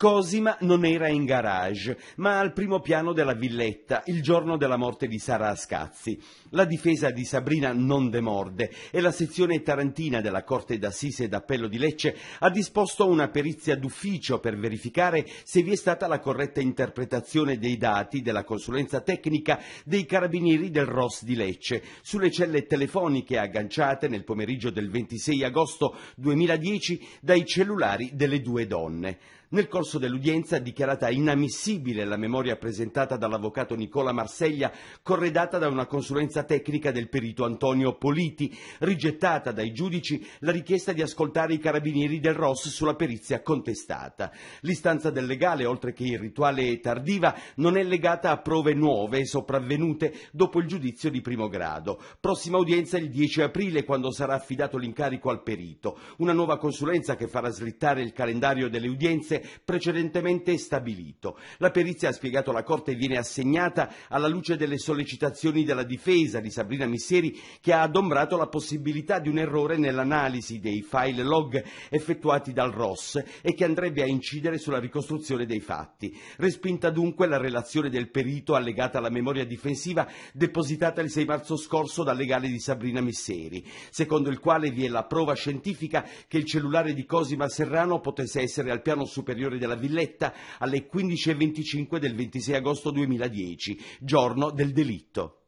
Cosima non era in garage, ma al primo piano della villetta, il giorno della morte di Sara Ascazzi. La difesa di Sabrina non demorde e la sezione tarantina della Corte d'Assise d'Appello di Lecce ha disposto una perizia d'ufficio per verificare se vi è stata la corretta interpretazione dei dati della consulenza tecnica dei carabinieri del ROS di Lecce sulle celle telefoniche agganciate nel pomeriggio del 26 agosto 2010 dai cellulari delle due donne. Nel corso dell'udienza è dichiarata inammissibile la memoria presentata dall'avvocato Nicola Marseglia, corredata da una consulenza tecnica del perito Antonio Politi, rigettata dai giudici la richiesta di ascoltare i carabinieri del ROS sulla perizia contestata. L'istanza del legale, oltre che il rituale tardiva, non è legata a prove nuove e sopravvenute dopo il giudizio di primo grado. Prossima udienza il 10 aprile, quando sarà affidato l'incarico al perito. Una nuova consulenza che farà slittare il calendario delle udienze precedentemente stabilito. La perizia, ha spiegato la Corte, viene assegnata alla luce delle sollecitazioni della difesa di Sabrina Misseri che ha adombrato la possibilità di un errore nell'analisi dei file log effettuati dal ROS e che andrebbe a incidere sulla ricostruzione dei fatti. Respinta dunque la relazione del perito allegata alla memoria difensiva depositata il 6 marzo scorso dal legale di Sabrina Misseri, secondo il quale vi è la prova scientifica che il cellulare di Cosima Serrano potesse essere al piano superiore superiore della Villetta alle 15.25 del 26 agosto 2010, giorno del delitto.